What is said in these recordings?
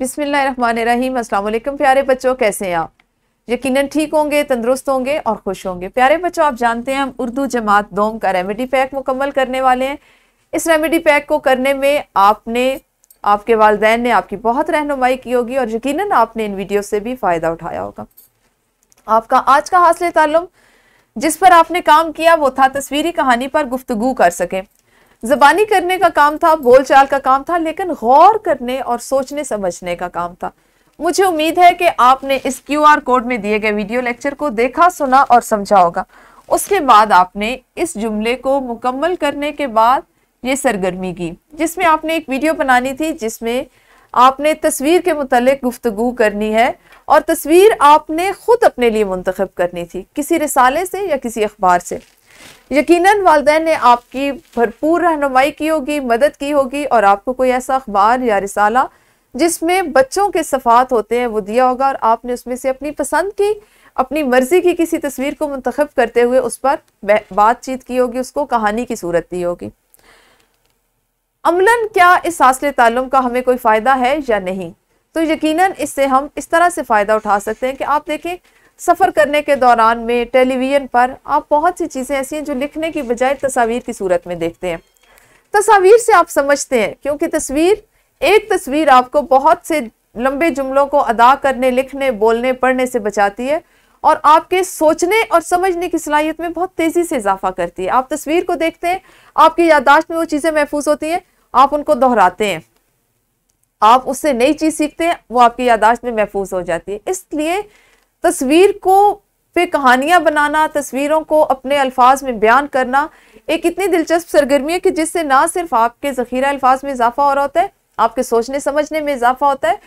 बिसमीम अल्लाम प्यारे बच्चों कैसे हैं आप यकीनन ठीक होंगे तंदरुस्त होंगे और खुश होंगे प्यारे बच्चों आप जानते हैं हम उर्दू जमात दोम का रेमेडी पैक मुकम्मल करने वाले हैं इस रेमेडी पैक को करने में आपने आपके वालदेन ने आपकी बहुत रहनुमाई की होगी और यकीनन आपने इन वीडियो से भी फ़ायदा उठाया होगा आपका आज का हासिल तालम जिस पर आपने काम किया वो था तस्वीरी कहानी पर गुफ्तगु कर सकें जबानी करने का काम था बोलचाल का काम था लेकिन गौर करने और सोचने समझने का काम था मुझे उम्मीद है कि आपने इस क्यूआर कोड में दिए गए वीडियो लेक्चर को देखा सुना और समझा होगा उसके बाद आपने इस जुमले को मुकम्मल करने के बाद ये सरगर्मी की जिसमें आपने एक वीडियो बनानी थी जिसमें आपने तस्वीर के मतलब गुफ्तु करनी है और तस्वीर आपने ख़ुद अपने लिए मुंतखब करनी थी किसी रिसाले से या किसी अखबार से यकीनन वालदे ने आपकी भरपूर रहनुमाई की होगी मदद की होगी और आपको कोई ऐसा अखबार या रिसाला जिसमें बच्चों के सफ़ात होते हैं वो दिया होगा और आपने उसमें से अपनी पसंद की अपनी मर्ज़ी की किसी तस्वीर को मंतखब करते हुए उस पर बातचीत की होगी उसको कहानी की सूरत दी होगी अमला क्या इस हासिल ताल्लुम का हमें कोई फ़ायदा है या नहीं तो यकीनन इससे हम इस तरह से फ़ायदा उठा सकते हैं कि आप देखें सफ़र करने के दौरान में टेलीविज़न पर आप बहुत सी चीज़ें ऐसी हैं जो लिखने की बजाय तस्वीर की सूरत में देखते हैं तस्वीर से आप समझते हैं क्योंकि तस्वीर एक तस्वीर आपको बहुत से लंबे जुमलों को अदा करने लिखने बोलने पढ़ने से बचाती है और आपके सोचने और समझने की सलाहियत में बहुत तेज़ी से इजाफा करती है आप तस्वीर को देखते हैं आपकी यादाश्त में वो चीज़ें महफूज होती हैं आप उनको दोहराते हैं आप उससे नई चीज़ सीखते हैं वो आपकी यादाश्त में महफूज हो जाती है इसलिए तस्वीर को पे कहानियाँ बनाना तस्वीरों को अपने अल्फाज में बयान करना एक इतनी दिलचस्प सरगर्मी है कि जिससे ना सिर्फ आपके ज़ख़ीरा अल्फाज में इजाफा हो रहा होता है आपके सोचने समझने में इजाफा होता है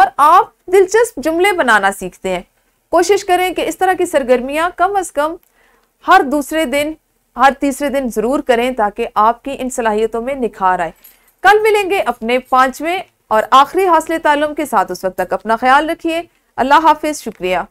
और आप दिलचस्प जुमले बनाना सीखते हैं कोशिश करें कि इस तरह की सरगर्मियाँ कम अज़ कम हर दूसरे दिन हर तीसरे दिन ज़रूर करें ताकि आपकी इन सलाहियतों में निखार आए कल मिलेंगे अपने पाँचवें और आखिरी हासिल तालम के साथ उस वक्त तक अपना ख्याल रखिए अल्लाह हाफिज़ शुक्रिया